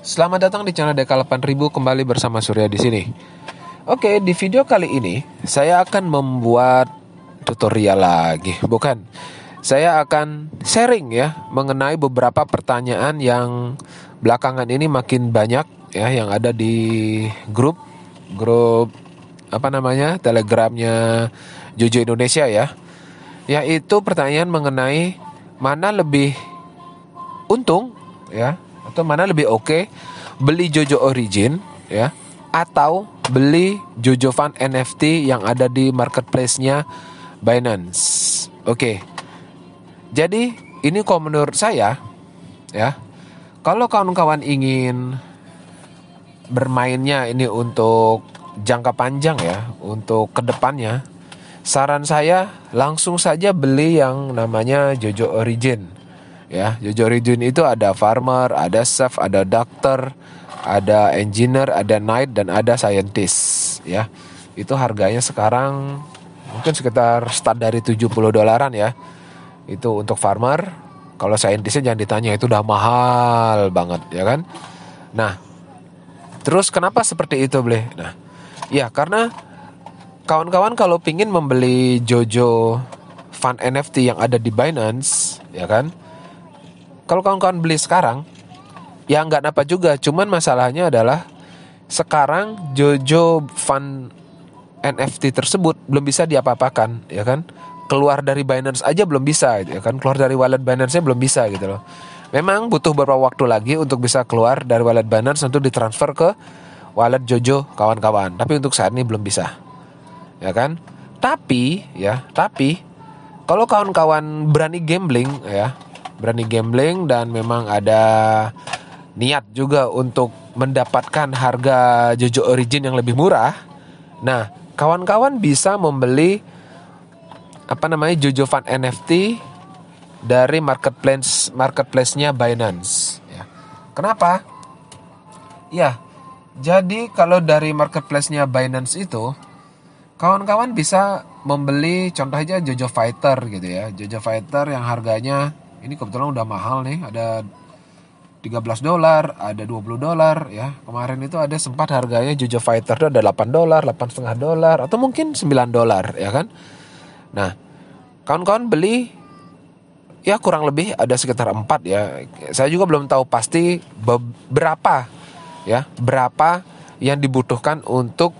Selamat datang di channel Deka 8000 kembali bersama Surya di sini. Oke, di video kali ini saya akan membuat tutorial lagi. Bukan. Saya akan sharing ya mengenai beberapa pertanyaan yang belakangan ini makin banyak ya yang ada di grup grup apa namanya? Telegramnya Jojo Indonesia ya. Yaitu pertanyaan mengenai mana lebih untung ya atau mana lebih oke okay, beli Jojo Origin ya atau beli Jojo Fan NFT yang ada di marketplace-nya Binance. Oke. Okay. Jadi ini kalau menurut saya ya kalau kawan-kawan ingin bermainnya ini untuk jangka panjang ya, untuk kedepannya, saran saya langsung saja beli yang namanya Jojo Origin ya Jojo Rijun itu ada farmer ada chef ada dokter ada engineer ada knight dan ada scientist ya itu harganya sekarang mungkin sekitar start dari 70 dolaran ya itu untuk farmer kalau scientistnya jangan ditanya itu udah mahal banget ya kan nah terus kenapa seperti itu boleh nah ya karena kawan-kawan kalau pingin membeli Jojo Fun NFT yang ada di Binance ya kan kalau kawan-kawan beli sekarang, ya nggak apa juga. Cuman masalahnya adalah sekarang Jojo Fun NFT tersebut belum bisa diapa-apakan, ya kan? Keluar dari Binance aja belum bisa, gitu, ya kan? Keluar dari wallet Binance-nya belum bisa gitu loh. Memang butuh beberapa waktu lagi untuk bisa keluar dari wallet Binance untuk ditransfer ke wallet Jojo kawan-kawan. Tapi untuk saat ini belum bisa. Ya kan? Tapi ya, tapi kalau kawan-kawan berani gambling ya, berani gambling dan memang ada niat juga untuk mendapatkan harga Jojo Origin yang lebih murah. Nah, kawan-kawan bisa membeli apa namanya Jojo Fan NFT dari marketplace marketplace-nya Binance ya. Kenapa? Ya, jadi kalau dari marketplace-nya Binance itu kawan-kawan bisa membeli contoh aja Jojo Fighter gitu ya. Jojo Fighter yang harganya ini kebetulan udah mahal nih ada 13 dolar, ada 20 dolar ya. Kemarin itu ada sempat harganya Jojo Fighter itu ada 8 dolar, 8,5 dolar atau mungkin 9 dolar ya kan. Nah, kawan-kawan beli ya kurang lebih ada sekitar 4 ya. Saya juga belum tahu pasti berapa ya, berapa yang dibutuhkan untuk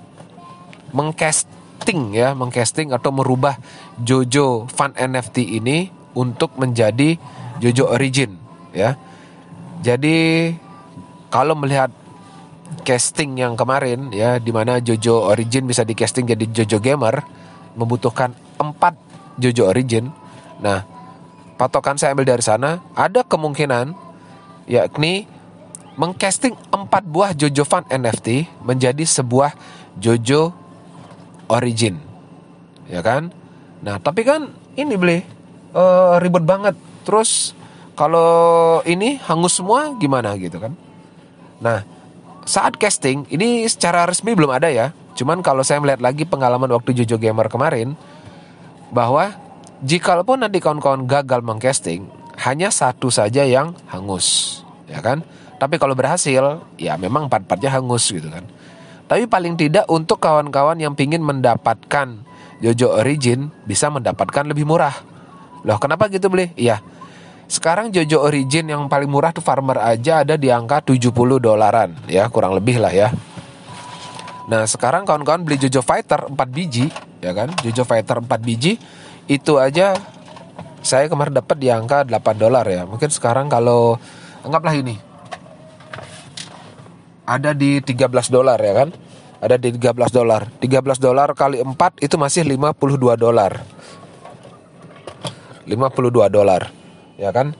mengcasting ya, mengcasting atau merubah Jojo Fun NFT ini untuk menjadi Jojo Origin ya. Jadi kalau melihat casting yang kemarin ya di mana Jojo Origin bisa di casting jadi Jojo Gamer membutuhkan 4 Jojo Origin. Nah, patokan saya ambil dari sana ada kemungkinan yakni mengcasting 4 buah Jojo Fan NFT menjadi sebuah Jojo Origin. Ya kan? Nah, tapi kan ini beli uh, ribet banget terus kalau ini hangus semua gimana gitu kan nah saat casting ini secara resmi belum ada ya cuman kalau saya melihat lagi pengalaman waktu Jojo Gamer kemarin bahwa pun nanti kawan-kawan gagal mengcasting hanya satu saja yang hangus ya kan tapi kalau berhasil ya memang part-partnya hangus gitu kan tapi paling tidak untuk kawan-kawan yang ingin mendapatkan Jojo Origin bisa mendapatkan lebih murah Loh kenapa gitu beli? Iya sekarang Jojo Origin yang paling murah tuh farmer aja ada di angka 70 dolaran ya kurang lebih lah ya Nah sekarang kawan-kawan beli Jojo Fighter 4 biji ya kan Jojo Fighter 4 biji itu aja saya kemarin dapat di angka 8 dolar ya mungkin sekarang kalau anggaplah ini ada di 13 dolar ya kan ada di 13 dolar 13 dolar kali 4 itu masih 52 dolar 52 dolar ya kan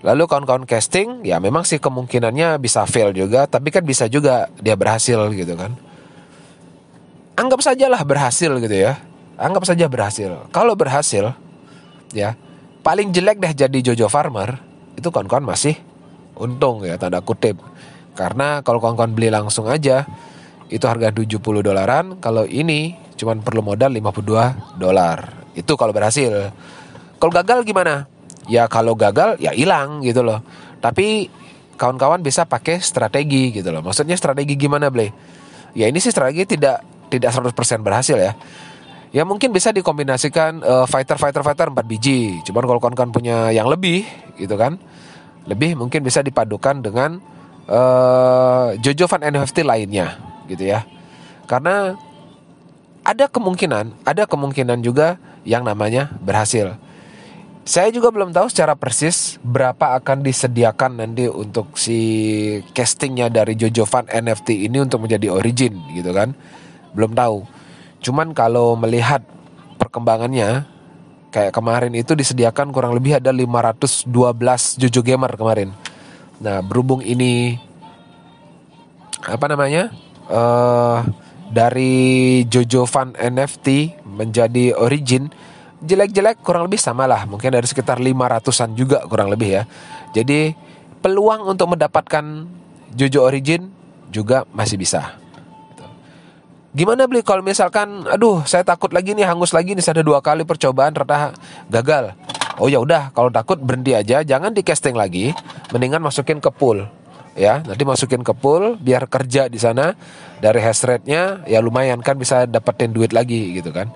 lalu kawan-kawan casting ya memang sih kemungkinannya bisa fail juga tapi kan bisa juga dia berhasil gitu kan anggap sajalah berhasil gitu ya anggap saja berhasil kalau berhasil ya paling jelek deh jadi Jojo Farmer itu kawan-kawan masih untung ya tanda kutip karena kalau kawan-kawan beli langsung aja itu harga 70 dolaran kalau ini cuman perlu modal 52 dolar itu kalau berhasil kalau gagal gimana? Ya kalau gagal ya hilang gitu loh. Tapi kawan-kawan bisa pakai strategi gitu loh. Maksudnya strategi gimana, Blay? Ya ini sih strategi tidak tidak 100% berhasil ya. Ya mungkin bisa dikombinasikan uh, eh, fighter fighter fighter 4 biji. Cuman kalau kawan-kawan punya yang lebih gitu kan. Lebih mungkin bisa dipadukan dengan uh, Jojo Van NFT lainnya gitu ya. Karena ada kemungkinan, ada kemungkinan juga yang namanya berhasil. Saya juga belum tahu secara persis berapa akan disediakan nanti untuk si castingnya dari Jojo Fan NFT ini untuk menjadi origin gitu kan. Belum tahu. Cuman kalau melihat perkembangannya kayak kemarin itu disediakan kurang lebih ada 512 Jojo Gamer kemarin. Nah, berhubung ini apa namanya? Uh, dari Jojo Fan NFT menjadi origin jelek-jelek kurang lebih samalah mungkin dari sekitar 500-an juga kurang lebih ya. Jadi peluang untuk mendapatkan Jojo Origin juga masih bisa. Gitu. Gimana beli kalau misalkan aduh saya takut lagi nih hangus lagi nih saya dua kali percobaan ternyata gagal. Oh ya udah kalau takut berhenti aja jangan di casting lagi mendingan masukin ke pool ya nanti masukin ke pool biar kerja di sana dari hash rate-nya ya lumayan kan bisa dapetin duit lagi gitu kan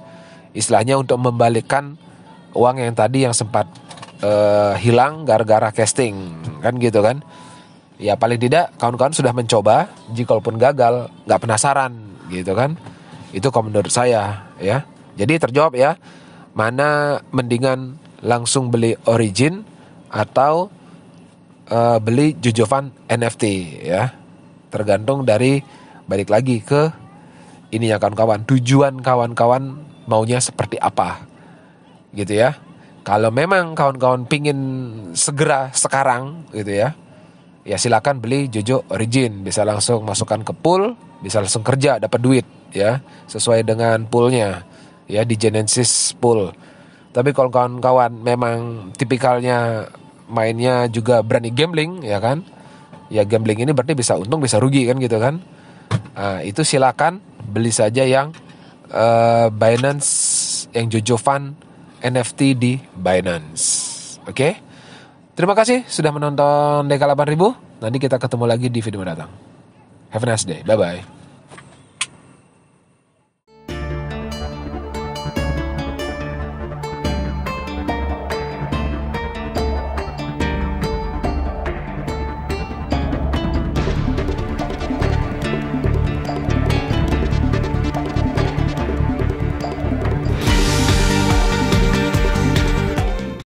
istilahnya untuk membalikkan uang yang tadi yang sempat uh, hilang gara-gara casting kan gitu kan ya paling tidak kawan-kawan sudah mencoba pun gagal nggak penasaran gitu kan itu kalau menurut saya ya jadi terjawab ya mana mendingan langsung beli origin atau uh, beli jujovan NFT ya tergantung dari balik lagi ke ininya kawan-kawan tujuan kawan-kawan maunya seperti apa gitu ya kalau memang kawan-kawan pingin segera sekarang gitu ya ya silakan beli Jojo Origin bisa langsung masukkan ke pool bisa langsung kerja dapat duit ya sesuai dengan poolnya ya di Genesis pool tapi kalau kawan-kawan memang tipikalnya mainnya juga berani gambling ya kan ya gambling ini berarti bisa untung bisa rugi kan gitu kan nah, itu silakan beli saja yang uh, Binance yang Jojo Fund NFT di Binance. Oke. Okay? Terima kasih sudah menonton DK 8000. Nanti kita ketemu lagi di video mendatang. Have a nice day. Bye bye.